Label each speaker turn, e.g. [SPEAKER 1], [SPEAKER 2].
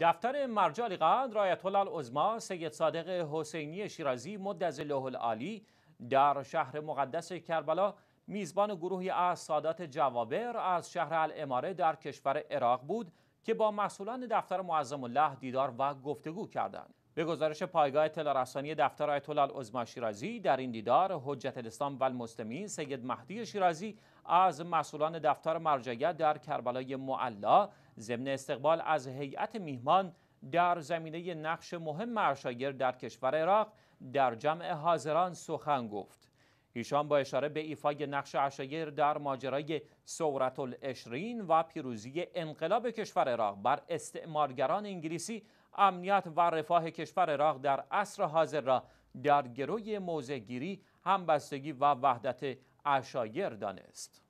[SPEAKER 1] دفتر مرجع قدر رایت ازما العظما سید صادق حسینی شیرازی مدز له العالی در شهر مقدس کربلا میزبان گروهی از سادات جوابر از شهر الاماره در کشور عراق بود که با مسئولان دفتر معظم الله دیدار و گفتگو کردند به گزارش پایگاه اطلاع دفتر آیت الله شیرازی در این دیدار حجت الاسلام و المسلمین سید مهدی شیرازی از مسئولان دفتر مرجعیت در کربلای معلا ضمن استقبال از هیئت میهمان در زمینه نقش مهم مرشاگر در کشور عراق در جمع حاضران سخن گفت ایشان با اشاره به ایفای نقش عشایر در ماجرای سورت الاشرین و پیروزی انقلاب کشور عراق بر استعمارگران انگلیسی امنیت و رفاه کشور عراق در عصر حاضر را در گروی موزگیری، همبستگی و وحدت عشایر دانست.